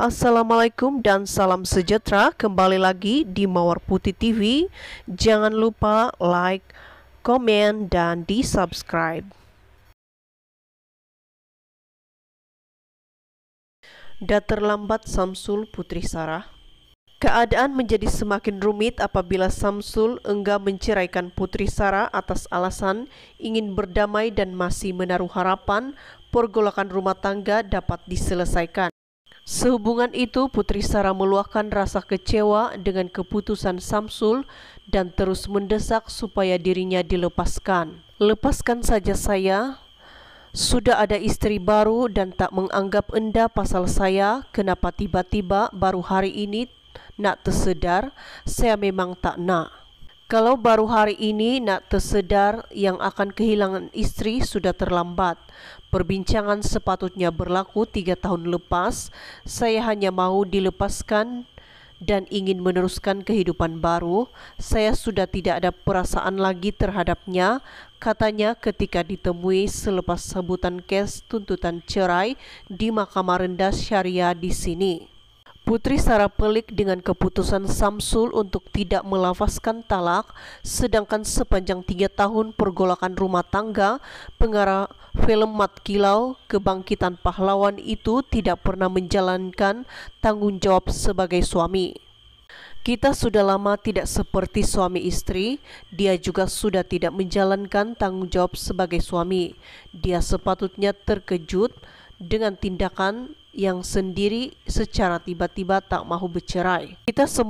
Assalamualaikum dan salam sejahtera kembali lagi di Mawar Putih TV. Jangan lupa like, komen, dan di subscribe. Dah terlambat Samsul Putri Sarah Keadaan menjadi semakin rumit apabila Samsul enggak menceraikan Putri Sarah atas alasan ingin berdamai dan masih menaruh harapan pergolakan rumah tangga dapat diselesaikan. Sehubungan itu, Putri Sarah meluahkan rasa kecewa dengan keputusan Samsul dan terus mendesak supaya dirinya dilepaskan. Lepaskan saja saya, sudah ada istri baru dan tak menganggap enda pasal saya, kenapa tiba-tiba baru hari ini nak tersedar, saya memang tak nak. Kalau baru hari ini nak tersedar yang akan kehilangan istri sudah terlambat. Perbincangan sepatutnya berlaku tiga tahun lepas. Saya hanya mau dilepaskan dan ingin meneruskan kehidupan baru. Saya sudah tidak ada perasaan lagi terhadapnya, katanya ketika ditemui selepas sebutan kes tuntutan cerai di Mahkamah Rendah Syariah di sini. Putri Sarah pelik dengan keputusan Samsul untuk tidak melafazkan talak, sedangkan sepanjang tiga tahun pergolakan rumah tangga, pengarah film Mat Kilau, Kebangkitan Pahlawan itu tidak pernah menjalankan tanggung jawab sebagai suami. Kita sudah lama tidak seperti suami istri, dia juga sudah tidak menjalankan tanggung jawab sebagai suami. Dia sepatutnya terkejut dengan tindakan yang sendiri secara tiba-tiba tak mahu bercerai. Kita semua